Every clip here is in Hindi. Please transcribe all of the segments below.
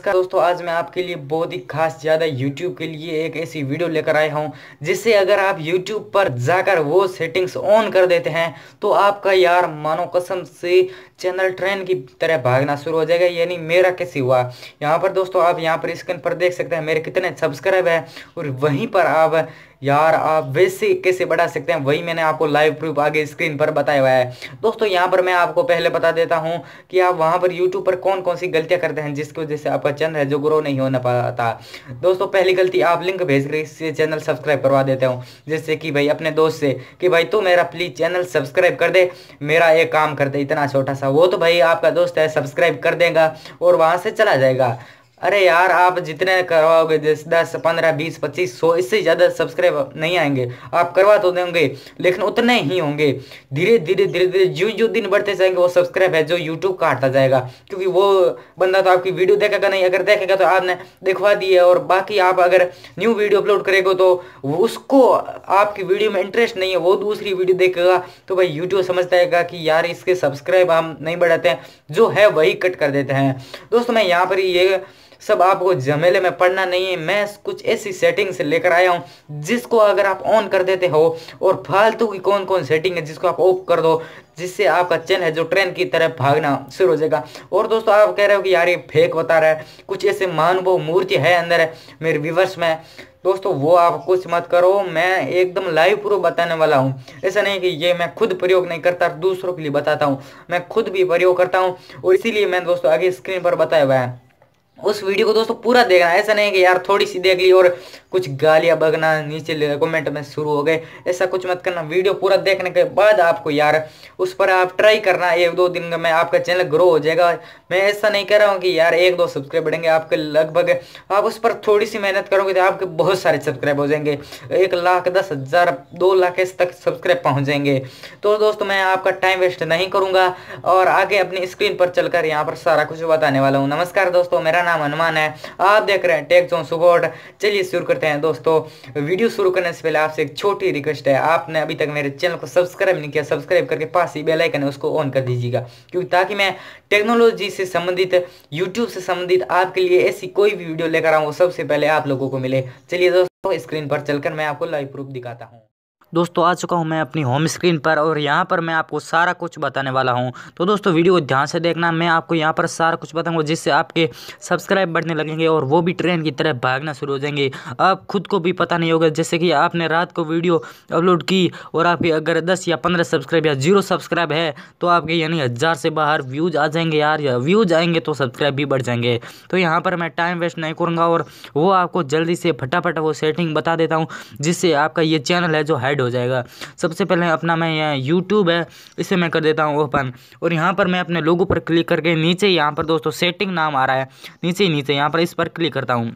नमस्कार दोस्तों आज मैं आपके लिए बहुत ही खास ज़्यादा YouTube के लिए एक ऐसी वीडियो लेकर आया हूँ जिससे अगर आप YouTube पर जाकर वो सेटिंग्स ऑन कर देते हैं तो आपका यार मानो कसम से चैनल ट्रेन की तरह भागना शुरू हो जाएगा यानी मेरा कैसे हुआ यहाँ पर दोस्तों आप यहाँ पर स्क्रीन पर देख सकते हैं मेरे कितने सब्सक्राइब है और वहीं पर आप यार आप वैसे कैसे बढ़ा सकते हैं वही मैंने आपको लाइव प्रूफ आगे स्क्रीन पर बताया हुआ है दोस्तों यहाँ पर मैं आपको पहले बता देता हूँ कि आप वहाँ पर यूट्यूब पर कौन कौन सी गलतियाँ करते हैं जिसकी वजह से आपका चैनल है जो ग्रो नहीं होना पाता दोस्तों पहली गलती आप लिंक भेज कर इससे चैनल सब्सक्राइब करवा देता हूँ जैसे कि भाई अपने दोस्त से कि भाई तू मेरा प्लीज़ चैनल सब्सक्राइब कर दे मेरा एक काम कर दे इतना छोटा सा वो तो भाई आपका दोस्त है सब्सक्राइब कर देगा और वहाँ से चला जाएगा अरे यार आप जितने करवाओगे दस दस पंद्रह बीस पच्चीस सौ इससे ज़्यादा सब्सक्राइब नहीं आएंगे आप करवा तो देंगे लेकिन उतने ही होंगे धीरे धीरे धीरे धीरे जो जो दिन बढ़ते जाएंगे वो सब्सक्राइब है जो यूट्यूब काटता जाएगा क्योंकि वो बंदा तो आपकी वीडियो देखेगा नहीं अगर देखेगा तो आपने दिखवा दी है और बाकी आप अगर न्यू वीडियो अपलोड करेगा तो उसको आपकी वीडियो में इंटरेस्ट नहीं है वो दूसरी वीडियो देखेगा तो भाई यूट्यूब समझ जाएगा कि यार इसके सब्सक्राइब हम नहीं बढ़ाते हैं जो है वही कट कर देते हैं दोस्तों मैं यहाँ पर ये सब आपको झमेले में पढ़ना नहीं है मैं कुछ ऐसी सेटिंग से लेकर आया हूँ जिसको अगर आप ऑन कर देते हो और फालतू की कौन कौन सेटिंग है जिसको आप ऑफ कर दो जिससे आपका चैन है जो ट्रेन की तरह भागना शुरू हो जाएगा और दोस्तों आप कह रहे हो कि यार ये फेक बता रहा है कुछ ऐसे मानवो मूर्ति है अंदर मेरे विवर्स में दोस्तों वो आप कुछ मत करो मैं एकदम लाइव प्रूफ बताने वाला हूँ ऐसा नहीं कि ये मैं खुद प्रयोग नहीं करता दूसरों के लिए बताता हूँ मैं खुद भी प्रयोग करता हूँ और इसीलिए मैं दोस्तों आगे स्क्रीन पर बताया हुआ है उस वीडियो को दोस्तों पूरा देखना ऐसा नहीं कि यार थोड़ी सी देख ली और कुछ गालियाँ बगना नीचे कमेंट में शुरू हो गए ऐसा कुछ मत करना वीडियो पूरा देखने के बाद आपको यार उस पर आप ट्राई करना एक दो दिन में आपका चैनल ग्रो हो जाएगा मैं ऐसा नहीं कह रहा हूँ कि यार एक दो सब्सक्राइब बढ़ेंगे आपके लगभग आप उस पर थोड़ी सी मेहनत करोगे तो आपके बहुत सारे सब्सक्राइब हो जाएंगे एक लाख दस हज़ार दो लाख तक सब्सक्राइब पहुँच जाएंगे तो दोस्तों मैं आपका टाइम वेस्ट नहीं करूँगा और आगे अपनी स्क्रीन पर चलकर यहाँ पर सारा कुछ बताने वाला हूँ नमस्कार दोस्तों मेरा नाम हनुमान है आप देख रहे हैं टेक जोन सुपोर्ट चलिए शुरू करते हैं दोस्तों वीडियो शुरू करने से पहले आपसे एक छोटी रिक्वेस्ट है आपने अभी तक मेरे चैनल को सब्सक्राइब नहीं किया सब्सक्राइब करके पास ही बेलाइकन है उसको ऑन कर दीजिएगा क्योंकि ताकि मैं टेक्नोलॉजी से संबंधित यूट्यूब से संबंधित आपके लिए ऐसी कोई भी वीडियो लेकर आऊँ वो सबसे पहले आप लोगों को मिले चलिए दोस्तों स्क्रीन पर चलकर मैं आपको लाइव प्रूफ दिखाता हूँ दोस्तों आ चुका हूँ मैं अपनी होम स्क्रीन पर और यहाँ पर मैं आपको सारा कुछ बताने वाला हूँ तो दोस्तों वीडियो को ध्यान से देखना मैं आपको यहाँ पर सारा कुछ बताऊँगा जिससे आपके सब्सक्राइब बढ़ने लगेंगे और वो भी ट्रेन की तरह भागना शुरू हो जाएंगे आप खुद को भी पता नहीं होगा जैसे कि आपने रात को वीडियो अपलोड की और आपके अगर दस या पंद्रह सब्सक्राइब या जीरो सब्सक्राइब है तो आपके यानी हज़ार से बाहर व्यूज़ आ जाएंगे यार या व्यूज़ आएंगे तो सब्सक्राइब भी बढ़ जाएंगे तो यहाँ पर मैं टाइम वेस्ट नहीं करूँगा और वो आपको जल्दी से फटाफट वो सेटिंग बता देता हूँ जिससे आपका ये चैनल है जो हाइड हो जाएगा सबसे पहले अपना मैं यहाँ यूट्यूब है इसे मैं कर देता हूँ ओपन और यहाँ पर मैं अपने लोगों पर क्लिक करके नीचे यहाँ पर दोस्तों सेटिंग नाम आ रहा है नीचे नीचे यहाँ पर इस पर क्लिक करता हूँ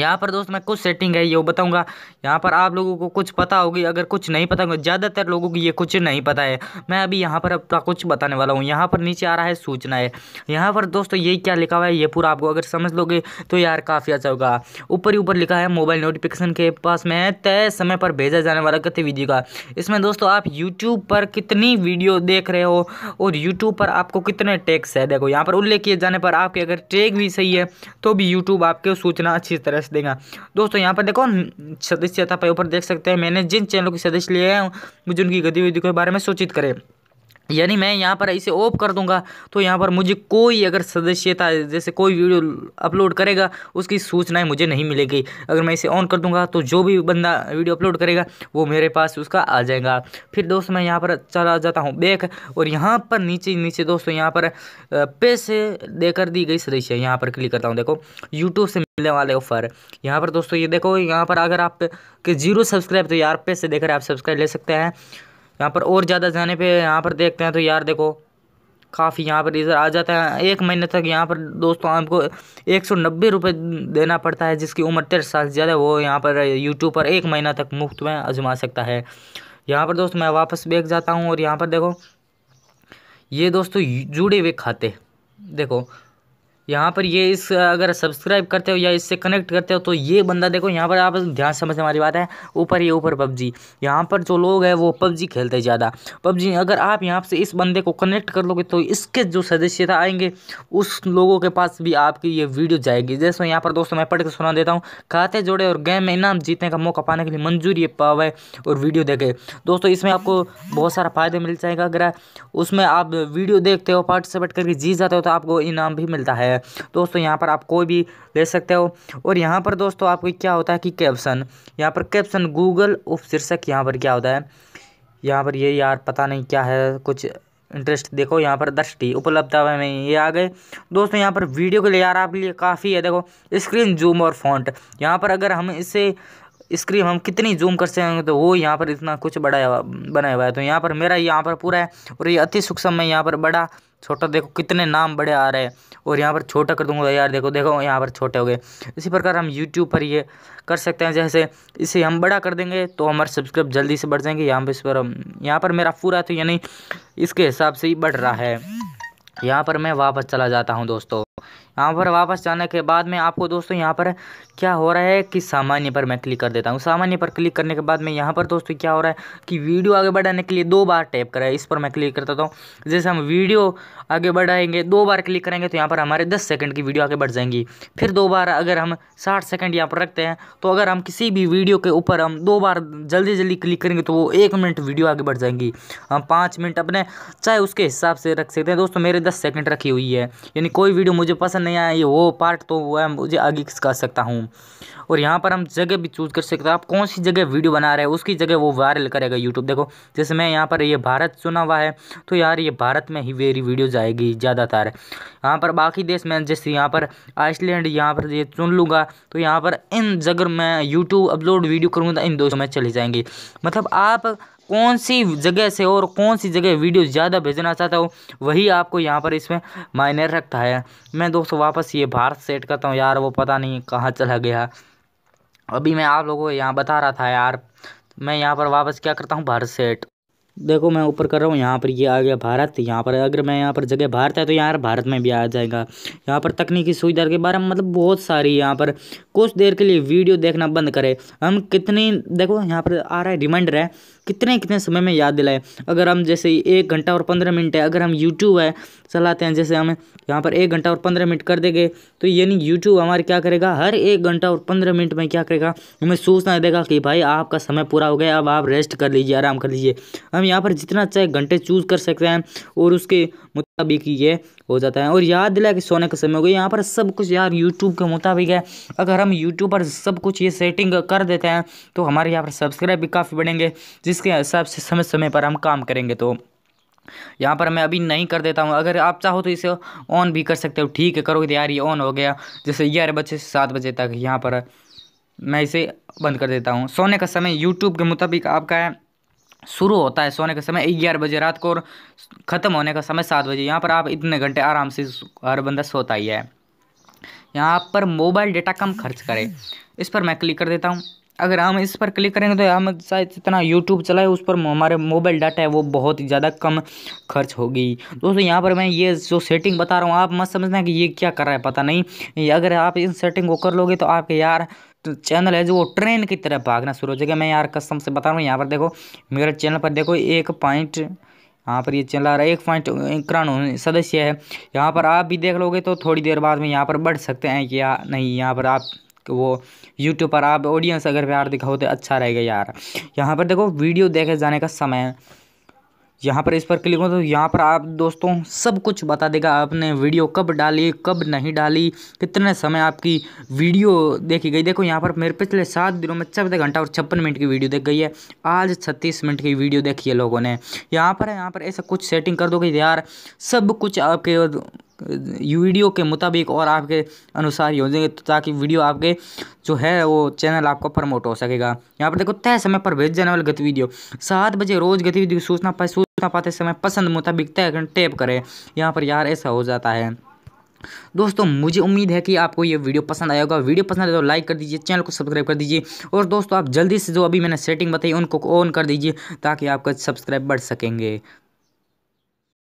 यहाँ पर दोस्त मैं कुछ सेटिंग है ये बताऊंगा यहाँ पर आप लोगों को कुछ पता होगी अगर कुछ नहीं पता होगा ज़्यादातर लोगों को ये कुछ नहीं पता है मैं अभी यहाँ पर अपना कुछ बताने वाला हूँ यहाँ पर नीचे आ रहा है सूचना है यहाँ पर दोस्तों ये क्या लिखा हुआ है ये पूरा आपको अगर समझ लोगे तो यार काफ़ी अच्छा होगा ऊपर ही ऊपर लिखा है मोबाइल नोटिफिकेशन के पास में तय समय पर भेजा जाने वाला गतिविधि का इसमें दोस्तों आप यूट्यूब पर कितनी वीडियो देख रहे हो और यूट्यूब पर आपको कितने टैक्स है देखो यहाँ पर उल्लेख किए जाने पर आपके अगर टैग भी सही है तो भी यूट्यूब आपके सूचना अच्छी तरह सदस्य देगा दोस्तों यहाँ पर देखो सदस्यता पे ऊपर देख सकते हैं मैंने जिन चैनलों की सदस्य लिए हैं मुझे उनकी गतिविधियों के बारे में सूचित करें यानी मैं यहाँ पर इसे ऑफ कर दूंगा तो यहाँ पर मुझे कोई अगर सदस्यता जैसे कोई वीडियो अपलोड करेगा उसकी सूचनाएं मुझे नहीं मिलेगी अगर मैं इसे ऑन कर दूंगा तो जो भी बंदा वीडियो अपलोड करेगा वो मेरे पास उसका आ जाएगा फिर दोस्त मैं यहाँ पर चला जाता हूँ बैक और यहाँ पर नीचे नीचे दोस्तों यहाँ पर पैसे देकर दी गई सदस्य यहाँ पर क्लिक करता हूँ देखो यूट्यूब से मिलने वाले ऑफर यहाँ पर दोस्तों ये देखो यहाँ पर अगर आप के जीरो सब्सक्राइब तो यार पैसे देकर आप सब्सक्राइब ले सकते हैं यहाँ पर और ज़्यादा जाने पे यहाँ पर देखते हैं तो यार देखो काफ़ी यहाँ पर इधर आ जाता है एक महीने तक यहाँ पर दोस्तों आपको एक सौ नब्बे रुपये देना पड़ता है जिसकी उम्र तेरह साल से ज़्यादा वो यहाँ पर यूट्यूब पर एक महीना तक मुफ्त में आजमा सकता है यहाँ पर दोस्त मैं वापस बैग जाता हूँ और यहाँ पर देखो ये दोस्तों जुड़े हुए खाते देखो यहाँ पर ये इस अगर सब्सक्राइब करते हो या इससे कनेक्ट करते हो तो ये बंदा देखो यहाँ पर आप ध्यान समझ हमारी बात है ऊपर ही ऊपर पबजी यहाँ पर जो लोग हैं वो पबजी खेलते ज़्यादा पबजी अगर आप यहाँ से इस बंदे को कनेक्ट कर लोगे तो इसके जो सदस्यता आएंगे उस लोगों के पास भी आपकी ये वीडियो जाएगी जैसे यहाँ पर दोस्तों मैं पढ़ के सुना देता हूँ खाते जोड़े और गेम में इनाम जीतने का मौका पाने के लिए मंजूरी पावे और वीडियो देखे दोस्तों इसमें आपको बहुत सारा फ़ायदा मिल जाएगा अगर उसमें आप वीडियो देखते हो पार्टिसिपेट करके जीत जाते हो तो आपको इनाम भी मिलता है है दोस्तों यहाँ पर आप कोई भी ले सकते हो और यहाँ पर दोस्तों आपको क्या होता है कि कैप्शन यहाँ पर कैप्शन गूगल उप शीर्षक यहाँ पर क्या होता है यहाँ पर ये यार पता नहीं क्या है कुछ इंटरेस्ट देखो यहाँ पर दृष्टि उपलब्ध उपलब्धता में ये आ गए दोस्तों यहाँ पर वीडियो के लिए यार आपके लिए काफ़ी है देखो स्क्रीन जूम और फॉन्ट यहाँ पर अगर हम इसे स्क्रीन हम कितनी जूम कर सकेंगे तो वो यहाँ पर इतना कुछ बड़ा बनाया हुआ है तो यहाँ पर मेरा यहाँ पर पूरा है और ये अति सूक्ष्म में यहाँ पर बड़ा छोटा देखो कितने नाम बड़े आ रहे हैं और यहाँ पर छोटा कर दूंगा यार देखो देखो यहाँ पर छोटे हो गए इसी प्रकार हम यूट्यूब पर ये कर सकते हैं जैसे इसे हम बड़ा कर देंगे तो हमारे सब्सक्राइब जल्दी से बढ़ जाएंगे यहाँ पर इस पर यहाँ पर मेरा पूरा तो यानी इसके हिसाब से ही बढ़ रहा है यहाँ पर मैं वापस चला जाता हूँ दोस्तों यहाँ पर वापस जाने के बाद में आपको दोस्तों यहाँ पर क्या हो रहा है कि सामान्य पर मैं क्लिक कर देता हूँ सामान्य पर क्लिक करने के बाद में यहाँ पर दोस्तों क्या हो रहा है कि वीडियो आगे बढ़ाने के लिए दो बार टैप करा है इस पर मैं क्लिक करता हूँ जैसे हम वीडियो आगे बढ़ाएंगे दो बार क्लिक करेंगे तो यहाँ पर हमारे दस सेकेंड की वीडियो आगे बढ़ जाएंगी फिर दो बार अगर हम साठ सेकेंड यहाँ पर रखते हैं तो अगर हम किसी भी वीडियो के ऊपर हम दो बार जल्दी जल्दी क्लिक करेंगे तो वो एक मिनट वीडियो आगे बढ़ जाएंगी हम पाँच मिनट अपने चाहे उसके हिसाब से रख सकते हैं दोस्तों मेरे दस सेकेंड रखी हुई है यानी कोई वीडियो मुझे पसंद नहीं आया ये वो पार्ट तो वो है मुझे आगे खिसका सकता हूँ और यहाँ पर हम जगह भी चूज़ कर सकते हैं आप कौन सी जगह वीडियो बना रहे हैं उसकी जगह वो वायरल करेगा यूट्यूब देखो जैसे मैं यहाँ पर ये भारत चुना हुआ है तो यार ये भारत में ही मेरी वीडियो जाएगी ज़्यादातर यहाँ पर बाकी देश में जैसे यहाँ पर आइसलैंड यहाँ पर ये चुन लूँगा तो यहाँ पर इन जगह मैं यूट्यूब अपलोड वीडियो करूँगा तो इन दोस्तों में चली जाएंगी मतलब आप कौन सी जगह से और कौन सी जगह वीडियो ज़्यादा भेजना चाहता हो वही आपको यहाँ पर इसमें मायने रखता है मैं दोस्तों वापस ये भारत सेट करता हूँ यार वो पता नहीं कहाँ चला गया अभी मैं आप लोगों को यहाँ बता रहा था यार मैं यहाँ पर वापस क्या करता हूँ भारत सेट देखो मैं ऊपर कर रहा हूँ यहाँ पर ये आ गया भारत यहाँ पर अगर मैं यहाँ पर जगह भारत है तो यहाँ भारत में भी आ जाएगा यहाँ पर तकनीकी सुविधा के बारे में मतलब बहुत सारी यहाँ पर कुछ देर के लिए वीडियो देखना बंद करें हम कितनी देखो यहाँ पर आ रहा है रिमाइंडर है कितने कितने समय में याद दिलाए अगर हम जैसे एक घंटा और पंद्रह मिनट है अगर हम यूट्यूब है चलाते हैं जैसे हम यहाँ पर एक घंटा और पंद्रह मिनट कर देंगे तो यानी यूट्यूब हमारे क्या करेगा हर एक घंटा और पंद्रह मिनट में क्या करेगा हमें सोचना देगा कि भाई आपका समय पूरा हो गया अब आप रेस्ट कर लीजिए आराम कर लीजिए हम हम यहाँ पर जितना चाहे अच्छा घंटे चूज़ कर सकते हैं और उसके मुताबिक ये हो जाता है और याद दिला कि सोने का समय हो गया यहाँ पर सब कुछ यार यूट्यूब के मुताबिक है अगर हम यूट्यूब पर सब कुछ ये सेटिंग कर देते हैं तो हमारे यहाँ पर सब्सक्राइब भी काफ़ी बढ़ेंगे जिसके हिसाब से समय समय पर हम काम करेंगे तो यहाँ पर मैं अभी नहीं कर देता हूँ अगर आप चाहो तो इसे ऑन भी कर सकते हो ठीक है करो तो यार ये ऑन हो गया जैसे ग्यारह बजे से सात बजे तक यहाँ पर मैं इसे बंद कर देता हूँ सोने का समय यूट्यूब के मुताबिक आपका है शुरू होता है सोने का समय ग्यारह बजे रात को और ख़त्म होने का समय सात बजे यहाँ पर आप इतने घंटे आराम से हर बंदा सोता ही है यहाँ पर मोबाइल डेटा कम खर्च करें इस पर मैं क्लिक कर देता हूँ अगर हम इस पर क्लिक करेंगे तो हम शायद जितना यूट्यूब चलाए उस पर हमारे मोबाइल डाटा है वो बहुत ही ज़्यादा कम खर्च होगी दोस्तों यहाँ पर मैं ये जो सेटिंग बता रहा हूँ आप मत समझना कि ये क्या कर रहा है पता नहीं अगर आप इन सेटिंग को कर लोगे तो आपके यार चैनल है जो वो ट्रेन की तरफ भागना शुरू हो जाएगा मैं यार कसम से बता रहा हूँ यहाँ पर देखो मेरे चैनल पर देखो एक पॉइंट यहाँ पर ये आ रहा है एक पॉइंट इक्यानवे सदस्य है यहाँ पर आप भी देख लोगे तो थोड़ी देर बाद में यहाँ पर बढ़ सकते हैं कि या नहीं यहाँ पर आप वो यूट्यूब पर आप ऑडियंस अगर प्यार दिखाओ तो अच्छा रहेगा यार यहाँ पर देखो वीडियो देखे जाने का समय यहाँ पर इस पर क्लिक हो तो यहाँ पर आप दोस्तों सब कुछ बता देगा आपने वीडियो कब डाली कब नहीं डाली कितने समय आपकी वीडियो देखी गई देखो यहाँ पर मेरे पिछले सात दिनों में चौदह घंटा और छप्पन मिनट की वीडियो देख गई है आज छत्तीस मिनट की वीडियो देखी है लोगों ने यहाँ पर है यहाँ पर ऐसा कुछ सेटिंग कर दोगे यार सब कुछ आपके वीडियो के मुताबिक और आपके अनुसार ही हो जाएंगे तो ताकि वीडियो आपके जो है वो चैनल आपका प्रमोट हो सकेगा यहाँ पर देखो तय समय पर भेज जाने वाली गतिविधियों सात बजे रोज गतिविधि सूचना पाए सूचना पाते समय पसंद मुताबिक तय कर टेप करें यहाँ पर यार ऐसा हो जाता है दोस्तों मुझे उम्मीद है कि आपको ये वीडियो पसंद आया होगा वीडियो पसंद आए तो लाइक कर दीजिए चैनल को सब्सक्राइब कर दीजिए और दोस्तों आप जल्दी से जो अभी मैंने सेटिंग बताई उनको ऑन कर दीजिए ताकि आपका सब्सक्राइब बढ़ सकेंगे